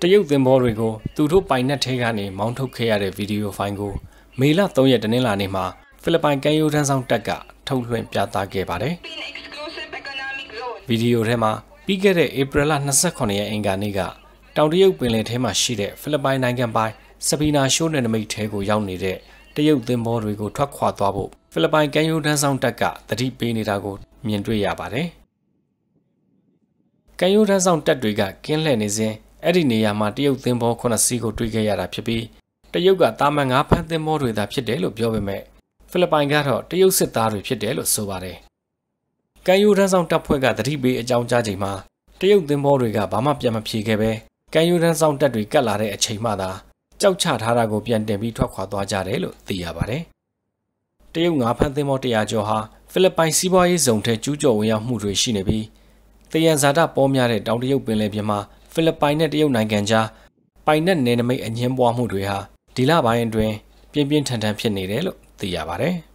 တရုတ်သင်္ဘောတွေကိုသူတို့ပိုင်နက်ထဲကနေမောင်းထုတ်ခဲ့ရတဲ့ဗီဒီယိုဖိုင်ကို မေလ3ရက်တနင်္လာနေ့မှာဖိလစ်ပိုင်ကမ်းရိုးတန်းဆောင်တပ်ကထုတ်လွှင့်ပြသခဲ့ပါတယ်။ဗီဒီယိုထဲမှာပြီးခဲ့တဲ့ဧပြီလ29ရက်အင်္ဂါနေ့ကတောင်တရုတ်ပင်လယ်ထဲမှာရှိတဲ့ဖိလစ်ပိုင်နိုင်ငံပိုင်စပီနာရှိုးနယ်နိမိတ်ထဲကိုရောက်နေတဲ့တရုတ်သင်္ဘောတွေကိုထွက်ခွာသွားဖို့ဖိလစ်ပိုင်ကမ်းရိုးတန်းဆောင်တပ်ကတတိပေးနေတာကိုမြင်တွေ့ရပါတယ်။ကမ်းရိုးတန်းဆောင်တပ်တွေကကင်းလှည့်နေစဉ်အဲ့ဒီနေရာမှာတရုတ်သင်္ဘော9စီးကိုတွေ့ခဲ့ရတာဖြစ်ပြီးတရုတ်ကတာမန်ငါးဖမ်းသင်္ဘောတွေသာဖြစ်တယ်လို့ပြောပေမဲ့ဖိလစ်ပိုင်ကတော့တရုတ်စစ်သားတွေဖြစ်တယ်လို့ဆိုပါတယ်။ကန်ယူရန်ဆောင်တပ်ဖွဲ့ကသတိပေးအကြောင်းကြားချိန်မှာတရုတ်သင်္ဘောတွေကဘာမှပြန်မဖြေခဲ့ပဲကန်ယူရန်ဆောင်တပ်တွေကတ်လာတဲ့အချိန်မှသာကြောက်ချထားတာကိုပြန်တင်ပြီးထွက်ခွာသွားကြတယ်လို့သိရပါတယ်။တရုတ်ငါးဖမ်းသင်္ဘော100ကျော်ဟာဖိလစ်ပိုင်စီးပွားရေးဇုံထဲကျူးကျော်ဝင်ရောက်မှုတွေရှိနေပြီးတယန်ဇာတာပေါများတဲ့တောင်တရုတ်ပင်လယ်ပြင်မှာဖိလစ်ပိုင်နဲ့တရုတ်နိုင်ငံကြားပိုင်နက်နယ်နိမိတ်အငင်းပွားမှုတွေဟာဒီလပိုင်းအတွင်းပြင်းပြင်းထန်ထန်ဖြစ်နေတယ်လို့သိရပါဗျ။